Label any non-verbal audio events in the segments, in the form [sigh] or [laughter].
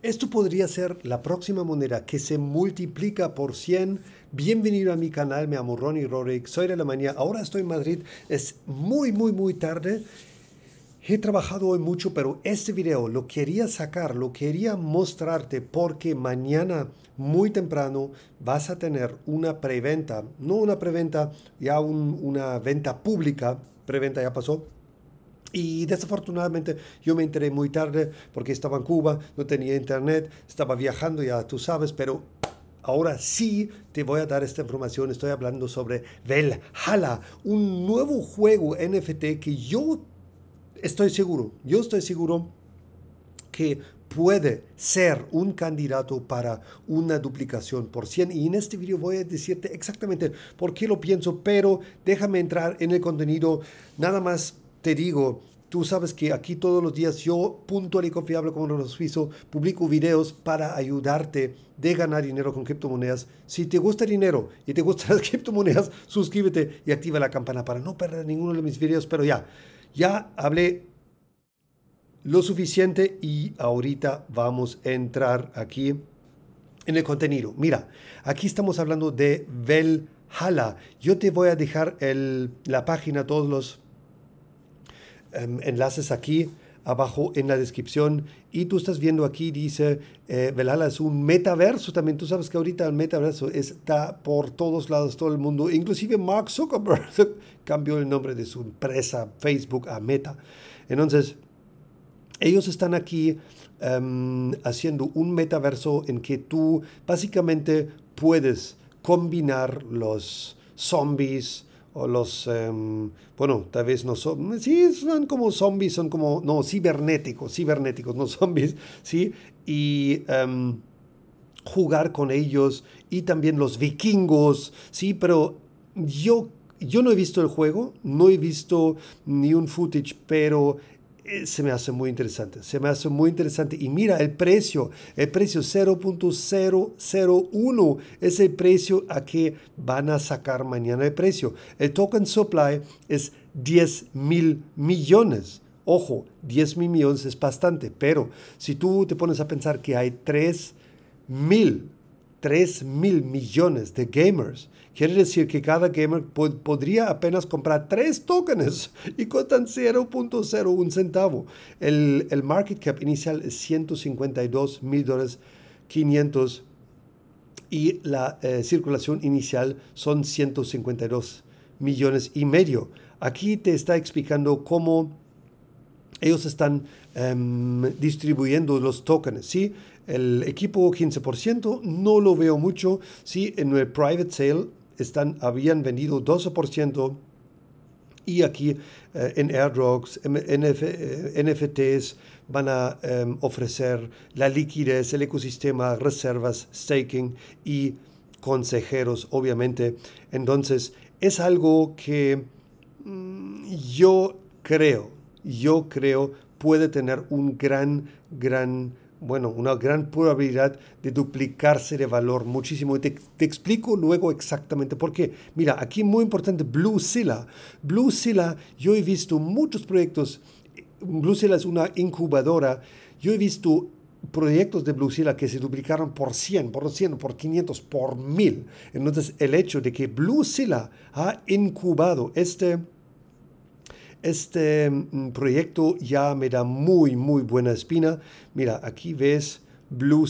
Esto podría ser la próxima moneda que se multiplica por 100. Bienvenido a mi canal, me llamo Ronnie Rorick, soy de la mañana. ahora estoy en Madrid, es muy, muy, muy tarde. He trabajado hoy mucho, pero este video lo quería sacar, lo quería mostrarte porque mañana muy temprano vas a tener una preventa, no una preventa, ya una venta pública, preventa ya pasó, y desafortunadamente yo me enteré muy tarde porque estaba en Cuba, no tenía internet, estaba viajando, ya tú sabes, pero ahora sí te voy a dar esta información. Estoy hablando sobre Valhalla, un nuevo juego NFT que yo estoy seguro, yo estoy seguro que puede ser un candidato para una duplicación por 100 y en este video voy a decirte exactamente por qué lo pienso pero déjame entrar en el contenido nada más te digo, tú sabes que aquí todos los días yo, puntual y confiable como lo suizo, publico videos para ayudarte de ganar dinero con criptomonedas. Si te gusta el dinero y te gustan [laughs] las criptomonedas, suscríbete y activa la campana para no perder ninguno de mis videos. Pero ya, ya hablé lo suficiente y ahorita vamos a entrar aquí en el contenido. Mira, aquí estamos hablando de velhala. Yo te voy a dejar el, la página, todos los Em, enlaces aquí abajo en la descripción. Y tú estás viendo aquí, dice, eh, Velala es un metaverso también. Tú sabes que ahorita el metaverso está por todos lados, todo el mundo. Inclusive Mark Zuckerberg [laughs] cambió el nombre de su empresa Facebook a Meta. Entonces, ellos están aquí em, haciendo un metaverso en que tú básicamente puedes combinar los zombies, los, em, bueno, tal vez no son, sí, son como zombies, son como, no, cibernéticos, cibernéticos, no [laughs] zombies, ¿sí? Y em, jugar con ellos y también los vikingos, ¿sí? Pero yo, yo no he visto el juego, no he visto ni un footage, pero eh, se me hace muy interesante, se me hace muy interesante. Y mira el precio, el precio 0.001 es el precio a que van a sacar mañana el precio. El token supply es 10 mil millones. Ojo, 10 mil millones es bastante, pero si tú te pones a pensar que hay 3 mil 3 mil millones de gamers. Quiere decir que cada gamer podría apenas comprar 3 tokens y costan 0.01 centavo. El, market cap inicial es 152 mil dólares 500 y la eh, circulación inicial son 152 millones y medio. Aquí te está explicando cómo ellos están em, distribuyendo los tokens, ¿sí? El equipo 15% no lo veo mucho, ¿sí? En el private sale están, habían vendido 12%. Y aquí eh, en airdrops, NFTs eh, van a em, ofrecer la liquidez, el ecosistema, reservas, staking y consejeros, obviamente. Entonces, es algo que mm, yo creo yo creo puede tener un gran, gran, bueno, una gran probabilidad de duplicarse de valor muchísimo. te, explico luego exactamente por qué. Mira, aquí muy importante, Blue Silla. Blue Silla, yo he visto muchos proyectos. Blue Silla es una incubadora. Yo he visto proyectos de Blue Silla que se duplicaron por 100, por 100 por 500, por 1000. Entonces, el hecho de que Blue Silla ha incubado este este mm, proyecto ya me da muy, muy buena espina. Mira, aquí ves Blue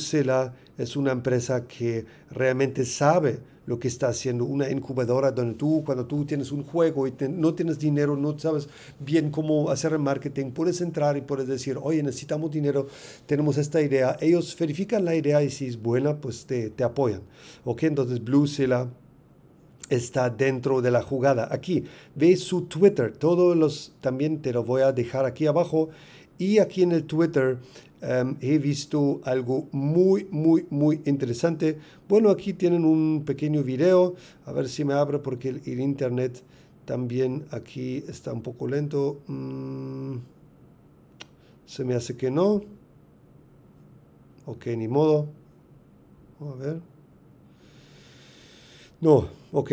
es una empresa que realmente sabe lo que está haciendo, una incubadora donde tú, cuando tú tienes un juego y no tienes dinero, no sabes bien cómo hacer el marketing, puedes entrar y puedes decir, oye, necesitamos dinero, tenemos esta idea. Ellos verifican la idea y si es buena, pues te, te apoyan. ¿Ok? Entonces, Blue está dentro de la jugada. Aquí, ve su Twitter, todos los, también te lo voy a dejar aquí abajo. Y aquí en el Twitter em, he visto algo muy, muy, muy interesante. Bueno, aquí tienen un pequeño video, a ver si me abre porque el, internet también aquí está un poco lento. Mm, se me hace que no. Ok, ni modo. A ver. No, ok,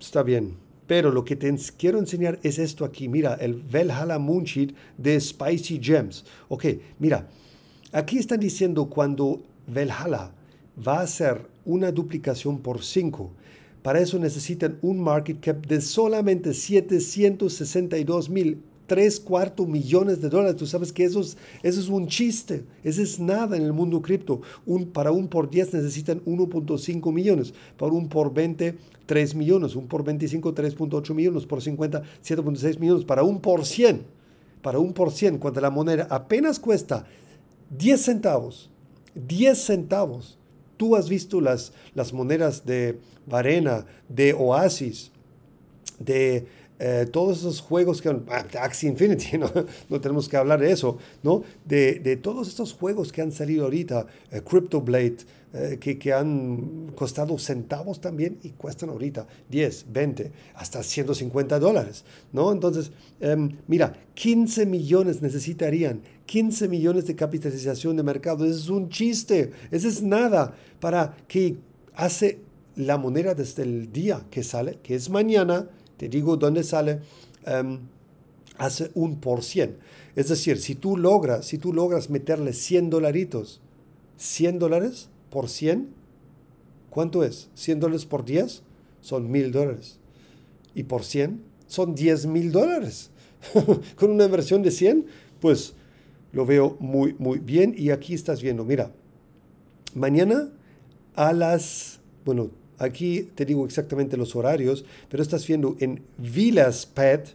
está bien. Pero lo que te quiero enseñar es esto aquí. Mira, el Valhalla Moonsheet de Spicy Gems. Ok, mira, aquí están diciendo cuando Valhalla va a ser una duplicación por 5. Para eso necesitan un market cap de solamente 762 mil 3 cuartos millones de dólares. Tú sabes que eso es, eso es un chiste, eso es nada en el mundo cripto. Un, para un por 10 necesitan 1.5 millones, para un por 20, 3 millones, un por 25, 3.8 millones, por 50, 7.6 millones, para un por 100, para un por 100, cuando la moneda apenas cuesta 10 centavos, 10 centavos. Tú has visto las, las monedas de Varena, de Oasis, de eh, todos esos juegos que han, ah, Infinity, [laughs] ¿no? no tenemos que hablar de eso, ¿no? De, de todos estos juegos que han salido ahorita, CryptoBlade, eh, Crypto Blade, eh, que, que, han costado centavos también y cuestan ahorita 10, 20, hasta 150 dólares, ¿no? Entonces, em, mira, 15 millones necesitarían, 15 millones de capitalización de mercado, eso es un chiste, eso es nada para que hace la moneda desde el día que sale, que es mañana, te digo dónde sale em, hace un por cien. Es decir, si tú logras, si tú logras meterle 100 dolaritos, 100 dólares por 100, ¿cuánto es? 100 dólares por 10 son 1000 dólares. Y por 100 son 10 mil dólares. [laughs] Con una inversión de 100, pues lo veo muy, muy bien. Y aquí estás viendo, mira, mañana a las, bueno, Aquí te digo exactamente los horarios, pero estás viendo en Vilas Pet,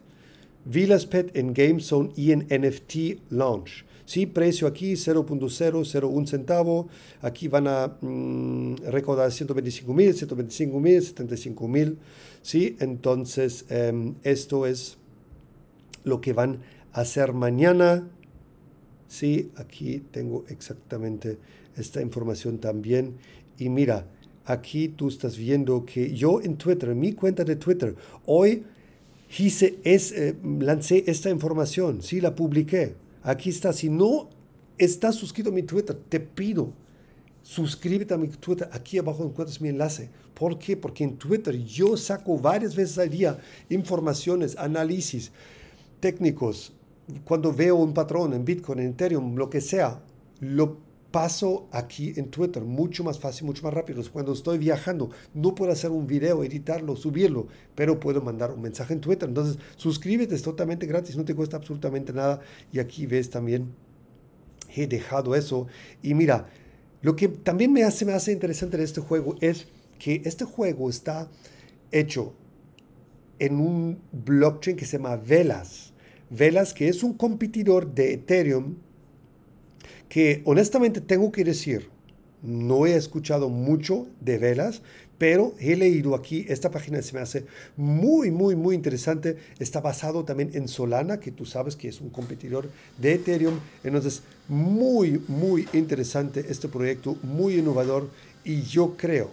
Vilas Pet en GameZone y en NFT Launch. Sí, precio aquí 0.001 centavo. Aquí van a mm, recordar 125 mil, 125 mil, 75 mil. Sí, entonces em, esto es lo que van a hacer mañana. Sí, aquí tengo exactamente esta información también. Y mira, aquí tú estás viendo que yo en Twitter, en mi cuenta de Twitter, hoy hice es, eh, lancé esta información, sí, la publiqué. Aquí está, si no estás suscrito a mi Twitter, te pido, suscríbete a mi Twitter, aquí abajo encuentras mi enlace. ¿Por qué? Porque en Twitter yo saco varias veces al día informaciones, análisis técnicos. Cuando veo un patrón en Bitcoin, en Ethereum, lo que sea, lo paso aquí en Twitter, mucho más fácil, mucho más rápido. Cuando estoy viajando, no puedo hacer un video, editarlo, subirlo, pero puedo mandar un mensaje en Twitter. Entonces, suscríbete, es totalmente gratis, no te cuesta absolutamente nada. Y aquí ves también, he dejado eso. Y mira, lo que también me hace, me hace interesante de este juego es que este juego está hecho en un blockchain que se llama Velas. Velas, que es un competidor de Ethereum, que honestamente tengo que decir, no he escuchado mucho de velas, pero he leído aquí, esta página se me hace muy, muy, muy interesante. Está basado también en Solana, que tú sabes que es un competidor de Ethereum. Entonces, muy, muy interesante este proyecto, muy innovador. Y yo creo,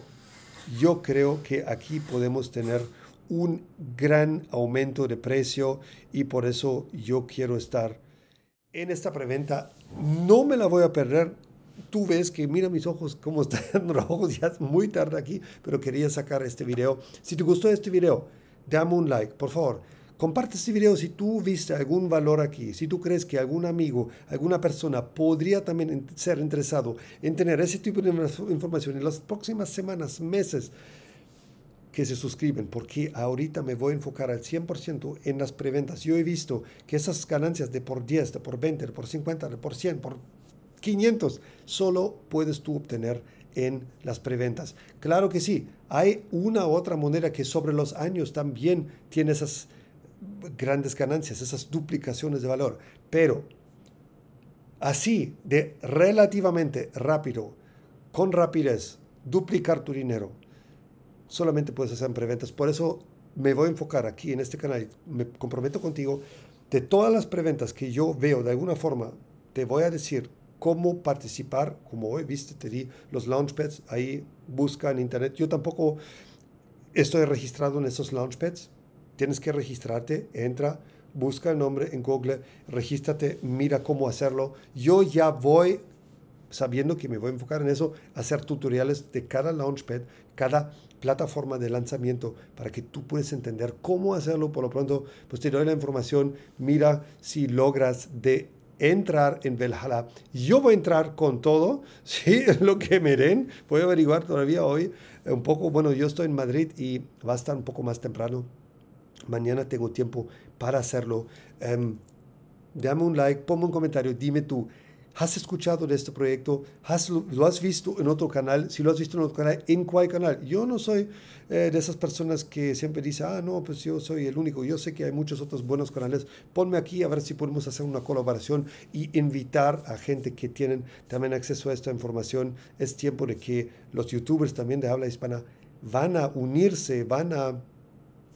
yo creo que aquí podemos tener un gran aumento de precio y por eso yo quiero estar en esta preventa. No me la voy a perder. Tú ves que mira mis ojos cómo están [laughs] ojos. ya es muy tarde aquí, pero quería sacar este video. Si te gustó este video, dame un like, por favor. Comparte este video si tú viste algún valor aquí, si tú crees que algún amigo, alguna persona podría también ser interesado en tener ese tipo de información en las próximas semanas, meses que se suscriben, porque ahorita me voy a enfocar al 100% en las preventas. Yo he visto que esas ganancias de por 10, de por 20, de por 50, de por 100, por 500, solo puedes tú obtener en las preventas. Claro que sí, hay una u otra moneda que sobre los años también tiene esas grandes ganancias, esas duplicaciones de valor, pero así de relativamente rápido, con rapidez, duplicar tu dinero solamente puedes hacer preventas. Por eso me voy a enfocar aquí en este canal, me comprometo contigo, de todas las preventas que yo veo de alguna forma, te voy a decir cómo participar, como hoy viste, te di los launchpads, ahí busca en internet. Yo tampoco estoy registrado en esos launchpads, tienes que registrarte, entra, busca el nombre en Google, regístrate, mira cómo hacerlo. Yo ya voy sabiendo que me voy a enfocar en eso, hacer tutoriales de cada launchpad, cada plataforma de lanzamiento, para que tú puedas entender cómo hacerlo. Por lo pronto, pues te doy la información, mira si logras de entrar en Valhalla. Yo voy a entrar con todo, [laughs] sí, lo que me den. Voy a averiguar todavía hoy un poco. Bueno, yo estoy en Madrid y va a estar un poco más temprano. Mañana tengo tiempo para hacerlo. Em, dame un like, ponme un comentario, dime tú ¿Has escuchado de este proyecto? ¿Has, ¿Lo has visto en otro canal? Si lo has visto en otro canal, ¿en cuál canal? Yo no soy eh, de esas personas que siempre dicen, ah, no, pues yo soy el único. Yo sé que hay muchos otros buenos canales. Ponme aquí a ver si podemos hacer una colaboración y invitar a gente que tienen también acceso a esta información. Es tiempo de que los youtubers también de habla hispana van a unirse, van a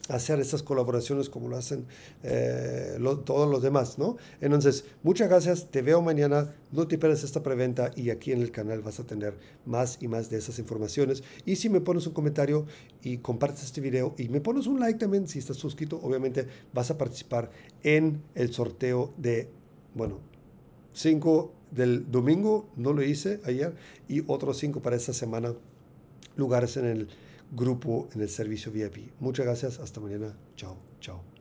hacer estas colaboraciones como lo hacen eh, todos los demás, ¿no? Entonces, muchas gracias, te veo mañana, no te pierdas esta preventa y aquí en el canal vas a tener más y más de esas informaciones. Y si me pones un comentario y compartes este video y me pones un like también, si estás suscrito, obviamente vas a participar en el sorteo de, bueno, 5 del domingo, no lo hice ayer, y otros cinco para esta semana, lugares en el grupo en el servicio VIP. Muchas gracias, hasta mañana. Chao, chao.